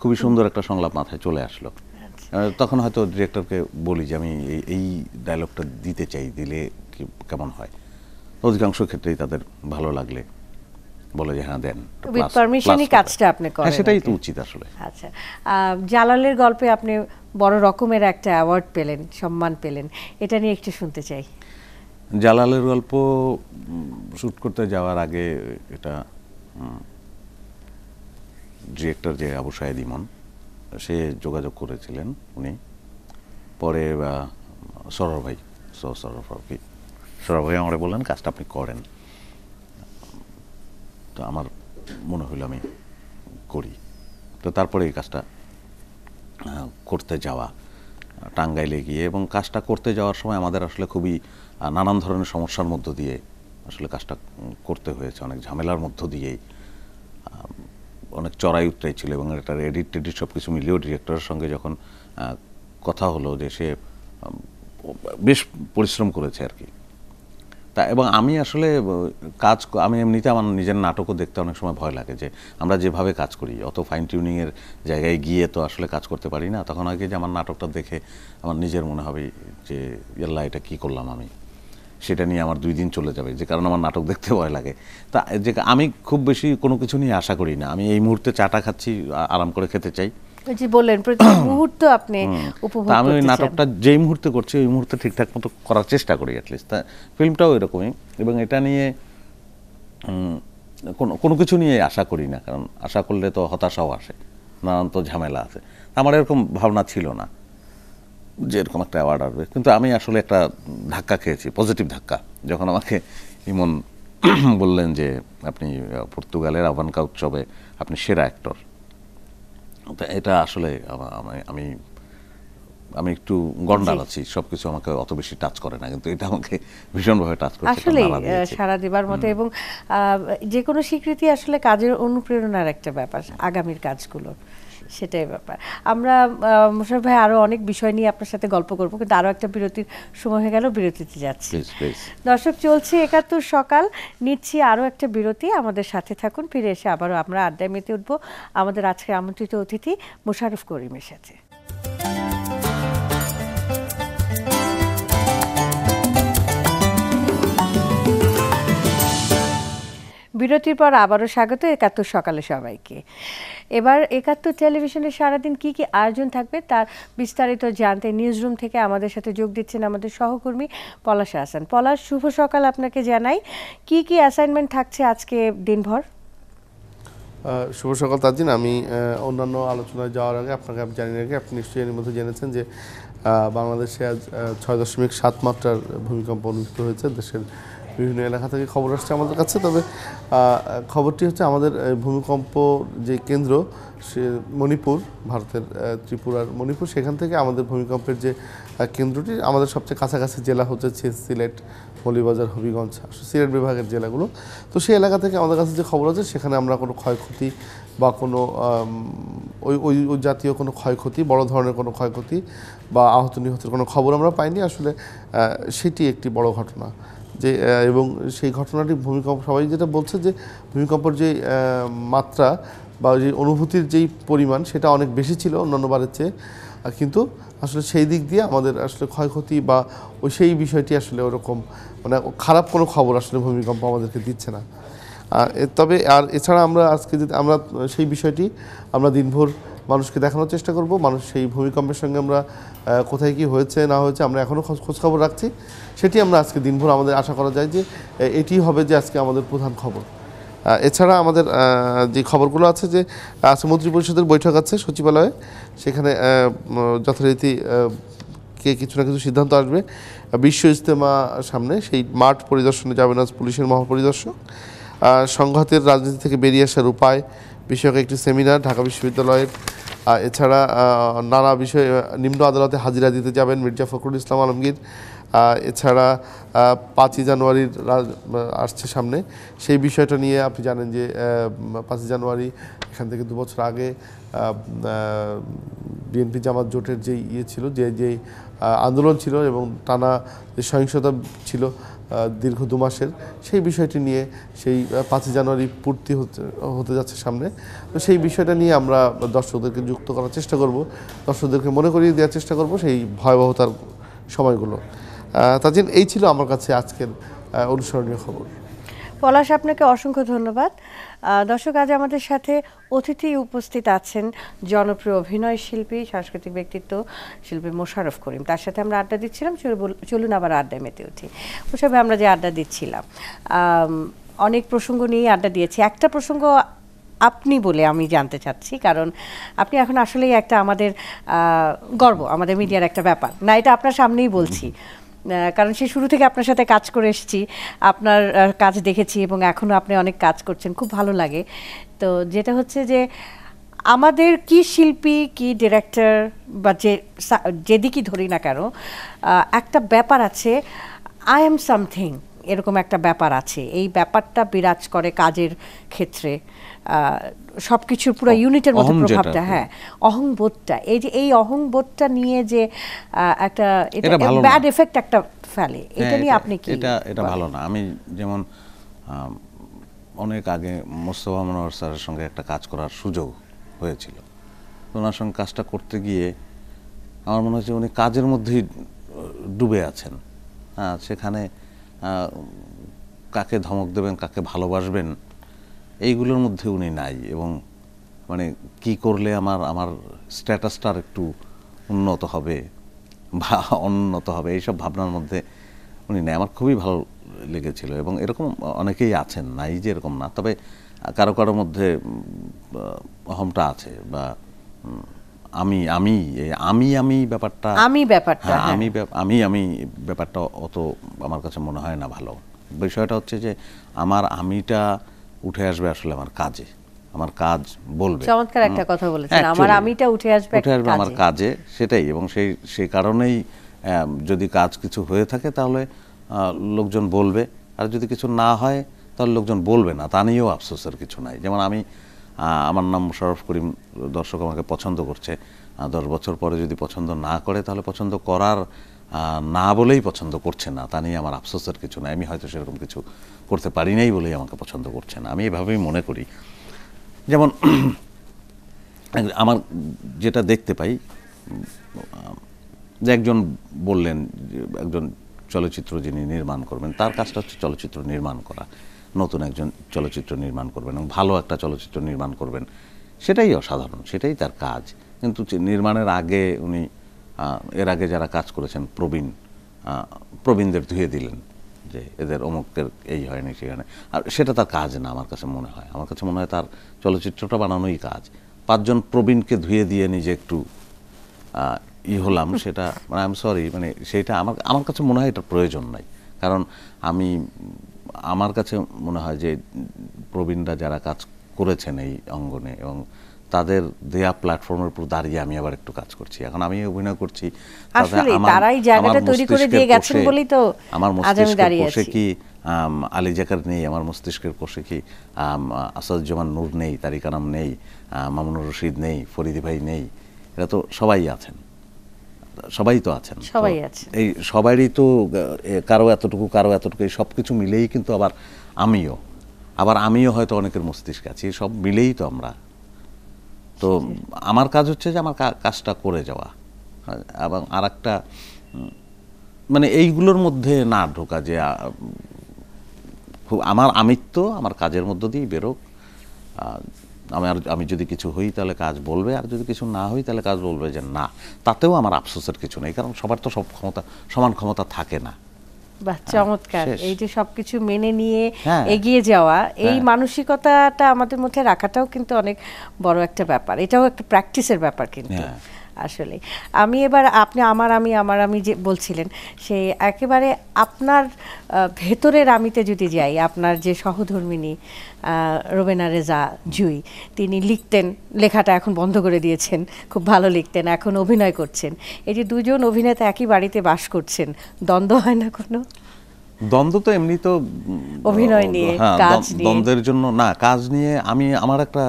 খুবই সুন্দর একটা সংলাপ মাথায় চলে আসলো আচ্ছা। তখন হয়তো ডিরেক্টরকে বলি যে আমি এই ডায়লগটা দিতে চাই দিলে কেমন হয় অধিকাংশ ক্ষেত্রেই তাদের ভালো লাগলে বলে যে হ্যাঁ দেন উইথ পারমিশনই কাজটা আপনি করেন হ্যাঁ সেটাই তো উচিত আসলে আচ্ছা জালালের গল্পে আপনি বড় রকমের একটা অ্যাওয়ার্ড পেলেন সম্মান পেলেন এটা নিয়ে একটু শুনতে চাই জালালের গল্প শুট করতে যাওয়ার আগে এটা ডিরেক্টর যে আবু সাহেদ ইমন সে যোগাযোগ করেছিলেন উনি পরে সরর ভাই সরফ আর কি সরব ভাই বললেন কাজটা আপনি করেন তো আমার মনে হইলো আমি করি তো তারপরে এই কাজটা করতে যাওয়া টাঙ্গাইলে গিয়ে এবং কাজটা করতে যাওয়ার সময় আমাদের আসলে খুবই নানান ধরনের সমস্যার মধ্য দিয়ে আসলে কাজটা করতে হয়েছে অনেক ঝামেলার মধ্য দিয়েই অনেক চড়াই উত্তরাই ছিল এবং একটা এডিট টেডিট সব কিছু মিলিয়েও ডিরেক্টরের সঙ্গে যখন কথা হলো যে সে বেশ পরিশ্রম করেছে আর কি তা এবং আমি আসলে কাজ আমি এমনিতে আমার নিজের নাটকও দেখতে অনেক সময় ভয় লাগে যে আমরা যেভাবে কাজ করি অত ফাইন টিউনিংয়ের জায়গায় গিয়ে তো আসলে কাজ করতে পারি না তখন হয় যে আমার নাটকটা দেখে আমার নিজের মনে হবে যে ইয়াল্লা এটা কি করলাম আমি সেটা নিয়ে আমার দুই দিন চলে যাবে যে কারণ আমার নাটক দেখতে ভয় লাগে তা যে আমি খুব বেশি কোনো কিছু নিয়ে আশা করি না আমি এই মুহূর্তে চাটা খাচ্ছি আরাম করে খেতে চাই যে বললেন প্রতি [coughs] মুহূর্ত আপনি উপভোগ আমি ওই নাটকটা যেই মুহূর্তে করছি ওই মুহূর্তে ঠিকঠাক মতো করার চেষ্টা করি অ্যাটলিস্ট ফিল্মটাও এরকমই এবং এটা নিয়ে কোনো কোনো কিছু নিয়ে আশা করি না কারণ আশা করলে তো হতাশাও আসে নানান তো ঝামেলা আছে আমার এরকম ভাবনা ছিল না যে এরকম একটা অ্যাওয়ার্ড আসবে কিন্তু আমি আসলে একটা ধাক্কা খেয়েছি পজিটিভ ধাক্কা যখন আমাকে ইমন [coughs] বললেন যে আপনি পর্তুগালের আভানকা উৎসবে আপনি সেরা অ্যাক্টর এটা আসলে আমি আমি একটু গন্ডাল আছি সবকিছু আমাকে অত বেশি টাচ করে না কিন্তু এটা আমাকে ভীষণভাবে টাচ করে আসলে সারা দেবার মতো এবং যে কোনো স্বীকৃতি আসলে কাজের অনুপ্রেরণার একটা ব্যাপার আগামীর কাজগুলো সেটাই ব্যাপার আমরা মুশার ভাই আরও অনেক বিষয় নিয়ে আপনার সাথে গল্প করব কিন্তু আরও একটা বিরতির সময় হয়ে গেল বিরতিতে যাচ্ছি দর্শক চলছে একাত্তর সকাল নিচ্ছি আরও একটা বিরতি আমাদের সাথে থাকুন ফিরে এসে আবারও আমরা আড্ডায় মেতে উঠব আমাদের আজকের আমন্ত্রিত অতিথি মুশারফ করিমের সাথে বিরতির পর আবারও স্বাগত একাত্তর সকালে সবাইকে এবার একাত্তর টেলিভিশনে সারাদিন কি কি আয়োজন থাকবে তার বিস্তারিত জানতে নিউজ রুম থেকে আমাদের সাথে যোগ দিচ্ছেন আমাদের সহকর্মী পলাশ হাসান পলাশ শুভ সকাল আপনাকে জানাই কি কি অ্যাসাইনমেন্ট থাকছে আজকে দিনভর শুভ সকাল তাজিন আমি অন্যান্য আলোচনায় যাওয়ার আগে আপনাকে আমি জানি রাখি আপনি নিশ্চয়ই এর মধ্যে জেনেছেন যে বাংলাদেশে আজ ছয় দশমিক সাত মাত্রার ভূমিকম্প অনুষ্ঠিত হয়েছে দেশের বিভিন্ন এলাকা থেকে খবর আসছে আমাদের কাছে তবে খবরটি হচ্ছে আমাদের ভূমিকম্প যে কেন্দ্র সে মণিপুর ভারতের ত্রিপুরার মণিপুর সেখান থেকে আমাদের ভূমিকম্পের যে কেন্দ্রটি আমাদের সবচেয়ে কাছাকাছি জেলা হচ্ছে সিলেট হলিবাজার হবিগঞ্জ সিলেট বিভাগের জেলাগুলো তো সেই এলাকা থেকে আমাদের কাছে যে খবর আছে সেখানে আমরা কোনো ক্ষয়ক্ষতি বা কোনো ওই ওই ওই জাতীয় কোনো ক্ষয়ক্ষতি বড় ধরনের কোনো ক্ষয়ক্ষতি বা আহত নিহতের কোনো খবর আমরা পাইনি আসলে সেটি একটি বড় ঘটনা যে এবং সেই ঘটনাটি ভূমিকম্প সবাই যেটা বলছে যে ভূমিকম্পর যে মাত্রা বা যে অনুভূতির যেই পরিমাণ সেটা অনেক বেশি ছিল অন্যান্য বারের চেয়ে কিন্তু আসলে সেই দিক দিয়ে আমাদের আসলে ক্ষয়ক্ষতি বা ওই সেই বিষয়টি আসলে ওরকম মানে খারাপ কোনো খবর আসলে ভূমিকম্প আমাদেরকে দিচ্ছে না তবে আর এছাড়া আমরা আজকে যদি আমরা সেই বিষয়টি আমরা দিনভর মানুষকে দেখানোর চেষ্টা করব মানুষ সেই ভূমিকম্পের সঙ্গে আমরা কোথায় কি হয়েছে না হয়েছে আমরা এখনও খোঁজখবর রাখছি সেটি আমরা আজকে দিনভর আমাদের আশা করা যায় যে এটি হবে যে আজকে আমাদের প্রধান খবর এছাড়া আমাদের যে খবরগুলো আছে যে আজকে মন্ত্রিপরিষদের বৈঠক আছে সচিবালয়ে সেখানে যথারীতি কে কিছু না কিছু সিদ্ধান্ত আসবে বিশ্ব ইজতেমা সামনে সেই মাঠ পরিদর্শনে যাবেন আজ পুলিশের মহাপরিদর্শক সংঘাতের রাজনীতি থেকে বেরিয়ে আসার উপায় বিষয়ক একটি সেমিনার ঢাকা বিশ্ববিদ্যালয়ের এছাড়া নানা বিষয়ে নিম্ন আদালতে হাজিরা দিতে যাবেন মির্জা ফখরুল ইসলাম আলমগীর এছাড়া পাঁচই জানুয়ারির আসছে সামনে সেই বিষয়টা নিয়ে আপনি জানেন যে পাঁচই জানুয়ারি এখান থেকে দু বছর আগে বিএনপি জামাত জোটের যে ইয়ে ছিল যে যে আন্দোলন ছিল এবং টানা যে সহিংসতা ছিল দীর্ঘ দু মাসের সেই বিষয়টি নিয়ে সেই পাঁচই জানুয়ারি পূর্তি হতে যাচ্ছে সামনে তো সেই বিষয়টা নিয়ে আমরা দর্শকদেরকে যুক্ত করার চেষ্টা করব দর্শকদেরকে মনে করিয়ে দেওয়ার চেষ্টা করব সেই ভয়াবহতার সময়গুলো তাজিন এই ছিল আমার কাছে আজকের অনুসরণীয় খবর পলাশ আপনাকে অসংখ্য ধন্যবাদ দর্শক আজ আমাদের সাথে অতিথি উপস্থিত আছেন জনপ্রিয় অভিনয় শিল্পী সাংস্কৃতিক ব্যক্তিত্ব শিল্পী মোশারফ করিম তার সাথে আমরা আড্ডা দিচ্ছিলাম চলুন আবার আড্ডায় মেতে উঠি ওসবে আমরা যে আড্ডা দিচ্ছিলাম অনেক প্রসঙ্গ নিয়ে আড্ডা দিয়েছি একটা প্রসঙ্গ আপনি বলে আমি জানতে চাচ্ছি কারণ আপনি এখন আসলেই একটা আমাদের গর্ব আমাদের মিডিয়ার একটা ব্যাপার না এটা আপনার সামনেই বলছি কারণ সে শুরু থেকে আপনার সাথে কাজ করে এসেছি আপনার কাজ দেখেছি এবং এখনও আপনি অনেক কাজ করছেন খুব ভালো লাগে তো যেটা হচ্ছে যে আমাদের কি শিল্পী কি ডিরেক্টর বা যে যেদিকই ধরি না কেন একটা ব্যাপার আছে আই এম সামথিং এরকম একটা ব্যাপার আছে এই ব্যাপারটা বিরাজ করে কাজের ক্ষেত্রে সবকিছুর পুরো ইউনিটের মধ্যে প্রভাবটা হ্যাঁ অহংবোধটা এই যে এই অহংবোধটা নিয়ে যে একটা এটা ব্যাড এফেক্ট একটা ফেলে হ্যাঁ, এটা নিয়ে আপনি কি এটা এটা ভালো না আমি যেমন অনেক আগে মোস্তফা মনোয়ার স্যারের সঙ্গে একটা কাজ করার সুযোগ হয়েছিল ওনার সঙ্গে কাজটা করতে গিয়ে আমার মনে হচ্ছে উনি কাজের মধ্যেই ডুবে আছেন হ্যাঁ সেখানে কাকে ধমক দেবেন কাকে ভালোবাসবেন এইগুলোর মধ্যে উনি নাই এবং মানে কি করলে আমার আমার স্ট্যাটাসটার একটু উন্নত হবে বা অনুন্নত হবে এইসব ভাবনার মধ্যে উনি নেই আমার খুবই ভালো লেগেছিল এবং এরকম অনেকেই আছেন নাই যে এরকম না তবে কারো কারো মধ্যে অহমটা আছে বা আমি আমি আমি আমি ব্যাপারটা আমি ব্যাপারটা হ্যাঁ, হ্যাঁ। আমি আমি আমি ব্যাপারটা অত আমার কাছে মনে হয় না ভালো বিষয়টা হচ্ছে যে আমার আমিটা উঠে আসবে আসলে আমার কাজে আমার কাজ বলবে চমৎকার একটা কথা বলেছেন আমার আমিটা উঠে আসবে উঠে আসবে আমার কাজে সেটাই এবং সেই সেই কারণেই যদি কাজ কিছু হয়ে থাকে তাহলে লোকজন বলবে আর যদি কিছু না হয় তাহলে লোকজন বলবে না তা নিয়েও আফসোসের কিছু নাই যেমন আমি আমার নাম শরফ করিম দর্শক আমাকে পছন্দ করছে দশ বছর পরে যদি পছন্দ না করে তাহলে পছন্দ করার না বলেই পছন্দ করছে না তা নিয়ে আমার আফসোসের কিছু নাই আমি হয়তো সেরকম কিছু করতে পারি নাই বলেই আমাকে পছন্দ করছে না আমি এভাবেই মনে করি যেমন [clears throat] আমার যেটা দেখতে পাই যে একজন বললেন একজন চলচ্চিত্র যিনি নির্মাণ করবেন তার কাজটা হচ্ছে চলচ্চিত্র নির্মাণ করা নতুন একজন চলচ্চিত্র নির্মাণ করবেন এবং ভালো একটা চলচ্চিত্র নির্মাণ করবেন সেটাই অসাধারণ সেটাই তার কাজ কিন্তু নির্মাণের আগে উনি এর আগে যারা কাজ করেছেন প্রবীণ প্রবীণদের ধুয়ে দিলেন যে এদের অমুকের এই হয়নি সেখানে আর সেটা তার কাজ না আমার কাছে মনে হয় আমার কাছে মনে হয় তার চলচ্চিত্রটা বানানোই কাজ পাঁচজন প্রবীণকে ধুয়ে দিয়ে নিজে একটু ই হলাম [laughs] সেটা মানে আই এম সরি মানে সেটা আমার আমার কাছে মনে হয় এটা প্রয়োজন নাই কারণ আমি আমার কাছে মনে হয় যে প্রবীণরা যারা কাজ করেছেন এই অঙ্গনে এবং তাদের দেয়া প্ল্যাটফর্মের উপর দাঁড়িয়ে আমি আবার একটু কাজ করছি এখন আমি অভিনয় করছি তারাই জায়গাটা তৈরি করে দিয়ে গেছেন বলেই তো আমার মস্তিষ্কে কি আলী জাকার নেই আমার মস্তিষ্কের কোষে কি আসাদুজ্জামান নূর নেই তারিক আনাম নেই মামুনুর রশিদ নেই ফরিদি ভাই নেই এরা তো সবাই আছেন সবাই তো আছেন সবাই আছে এই সবারই তো কারো এতটুকু কারো এতটুকু এই সব কিছু মিলেই কিন্তু আবার আমিও আবার আমিও হয়তো অনেকের মস্তিষ্ক আছি সব মিলেই তো আমরা তো আমার কাজ হচ্ছে যে আমার কাজটা করে যাওয়া এবং আর একটা মানে এইগুলোর মধ্যে না ঢোকা যে খুব আমার আমিত্ব আমার কাজের মধ্য দিয়েই বেরোক আমি আর আমি যদি কিছু হই তাহলে কাজ বলবে আর যদি কিছু না হই তাহলে কাজ বলবে যে না তাতেও আমার আফসোসের কিছু নেই কারণ সবার তো সব ক্ষমতা সমান ক্ষমতা থাকে না হ্যাঁ, চমৎকার এই যে সবকিছু মেনে নিয়ে হ্যাঁ। এগিয়ে যাওয়া এই হ্যাঁ। মানসিকতাটা আমাদের মধ্যে রাখাটাও কিন্তু অনেক বড় একটা ব্যাপার এটাও একটা প্র্যাকটিসের ব্যাপার কিন্তু আসলে আমি এবার আপনি আমার আমি আমার আমি যে বলছিলেন সে একেবারে আপনার ভেতরের আমিতে যদি যাই আপনার যে সহধর্মিনী রবেনা রেজা জুই তিনি লিখতেন লেখাটা এখন বন্ধ করে দিয়েছেন খুব ভালো লিখতেন এখন অভিনয় করছেন এই যে দুজন অভিনেতা একই বাড়িতে বাস করছেন দ্বন্দ্ব হয় না কোনো দ্বন্দ্ব তো এমনি তো অভিনয় হ্যাঁ, নিয়ে দ্বন্দ্বের জন্য না কাজ নিয়ে আমি আমার একটা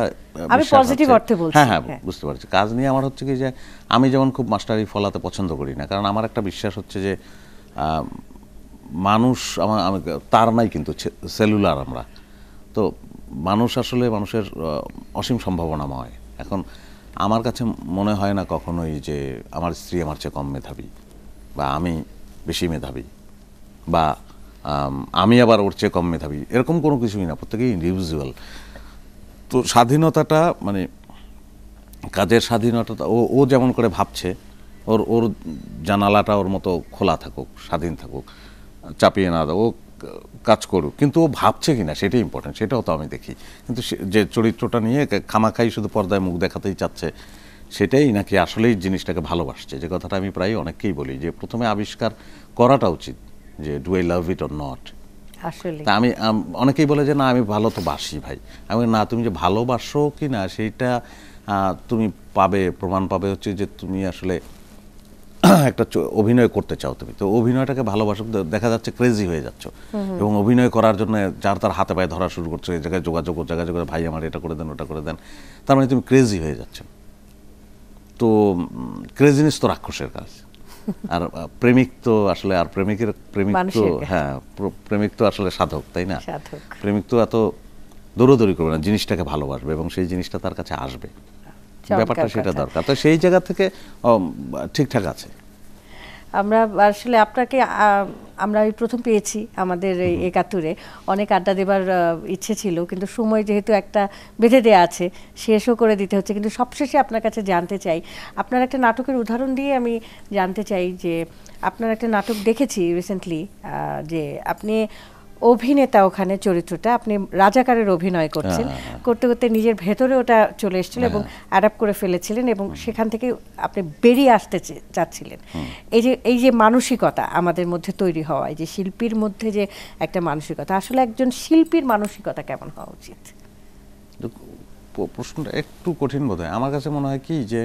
আমি পজিটিভ অর্থে বলছি হ্যাঁ, হ্যাঁ হ্যাঁ বুঝতে পারছি কাজ নিয়ে আমার হচ্ছে কি যে আমি যেমন খুব মাস্টারি ফলাতে পছন্দ করি না কারণ আমার একটা বিশ্বাস হচ্ছে যে মানুষ আমার তার নাই কিন্তু সেলুলার আমরা তো মানুষ আসলে মানুষের অসীম সম্ভাবনাময় এখন আমার কাছে মনে হয় না কখনোই যে আমার স্ত্রী আমার চেয়ে কম মেধাবী বা আমি বেশি মেধাবী বা আমি আবার ওর চেয়ে কম মেধাবী এরকম কোনো কিছুই না প্রত্যেকেই ইন্ডিভিজুয়াল তো স্বাধীনতাটা মানে কাজের স্বাধীনতাটা ও ও যেমন করে ভাবছে ওর ওর জানালাটা ওর মতো খোলা থাকুক স্বাধীন থাকুক চাপিয়ে না ও কাজ করুক কিন্তু ও ভাবছে কি না সেটাই ইম্পর্টেন্ট সেটাও তো আমি দেখি কিন্তু যে চরিত্রটা নিয়ে খামাখাই শুধু পর্দায় মুখ দেখাতেই চাচ্ছে সেটাই নাকি আসলেই জিনিসটাকে ভালোবাসছে যে কথাটা আমি প্রায় অনেককেই বলি যে প্রথমে আবিষ্কার করাটা উচিত যে do I love it or not আসলে আমি অনেকেই বলে যে না আমি ভালো তো বাসি ভাই আমি না তুমি যে ভালোবাসো কি না সেইটা তুমি পাবে প্রমাণ পাবে হচ্ছে যে তুমি আসলে [clears throat] একটা অভিনয় করতে চাও তুমি তো অভিনয়টাকে ভালোবাসো দেখা যাচ্ছে ক্রেজি হয়ে যাচ্ছ এবং অভিনয় করার জন্য যার তার হাতে পায়ে ধরা শুরু করছে এই জায়গায় যোগাযোগ যোগাযোগ যোগাযোগ ভাই আমার এটা করে দেন ওটা করে দেন তার মানে তুমি ক্রেজি হয়ে যাচ্ছ তো ক্রেজিনেস তো রাক্ষসের কাজ আর প্রেমিক তো আসলে আর প্রেমিকের প্রেমিক তো হ্যাঁ প্রেমিক তো আসলে সাধক তাই না প্রেমিক তো এত দৌড়দৌড়ি করবে না জিনিসটাকে ভালোবাসবে এবং সেই জিনিসটা তার কাছে আসবে ব্যাপারটা সেটা দরকার তো সেই জায়গা থেকে ঠিকঠাক আছে আমরা আসলে আপনাকে আমরা ওই প্রথম পেয়েছি আমাদের এই একাত্তরে অনেক আড্ডা দেবার ইচ্ছে ছিল কিন্তু সময় যেহেতু একটা বেঁধে দেওয়া আছে শেষও করে দিতে হচ্ছে কিন্তু সবশেষে আপনার কাছে জানতে চাই আপনার একটা নাটকের উদাহরণ দিয়ে আমি জানতে চাই যে আপনার একটা নাটক দেখেছি রিসেন্টলি যে আপনি অভিনেতা ওখানে চরিত্রটা আপনি রাজাকারের অভিনয় করছেন হ্যাঁ, হ্যাঁ। করতে করতে নিজের ভেতরে ওটা চলে এসেছিল হ্যাঁ, এবং অ্যাডাপ্ট করে ফেলেছিলেন এবং সেখান থেকে আপনি বেরিয়ে আসতে চাচ্ছিলেন এই যে এই যে মানসিকতা আমাদের মধ্যে তৈরি হওয়া এই যে শিল্পীর মধ্যে যে একটা মানসিকতা আসলে একজন শিল্পীর মানসিকতা কেমন হওয়া উচিত প্রশ্নটা একটু কঠিন বোধ আমার কাছে মনে হয় কি যে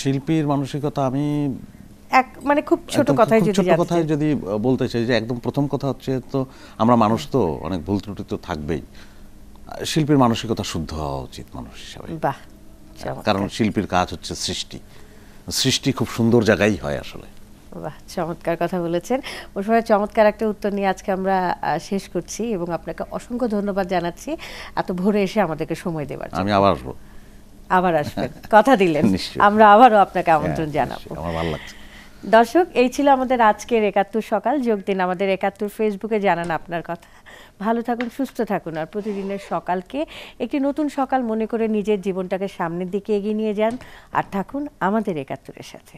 শিল্পীর মানসিকতা আমি এক মানে খুব ছোট কথায় যদি ছোট কথায় যদি বলতে চাই যে একদম প্রথম কথা হচ্ছে তো আমরা মানুষ তো অনেক ভুল ত্রুটি তো থাকবেই শিল্পীর মানসিকতা শুদ্ধ হওয়া উচিত মানুষ হিসাবে বাহ কারণ শিল্পীর কাজ হচ্ছে সৃষ্টি সৃষ্টি খুব সুন্দর জায়গায় হয় আসলে বাহ চমৎকার কথা বলেছেন মুশফারা চমৎকার একটা উত্তর নিয়ে আজকে আমরা শেষ করছি এবং আপনাকে অসংখ্য ধন্যবাদ জানাচ্ছি এত ভোরে এসে আমাদেরকে সময় দেবার আমি আবার আসবো আবার আসবেন কথা দিলেন [laughs] আমরা আবারও আপনাকে আমন্ত্রণ হ্যাঁ, জানাবো আমার ভালো লাগছে দর্শক এই ছিল আমাদের আজকের একাত্তর সকাল যোগ দিন আমাদের একাত্তর ফেসবুকে জানান আপনার কথা ভালো থাকুন সুস্থ থাকুন আর প্রতিদিনের সকালকে একটি নতুন সকাল মনে করে নিজের জীবনটাকে সামনের দিকে এগিয়ে নিয়ে যান আর থাকুন আমাদের একাত্তরের সাথে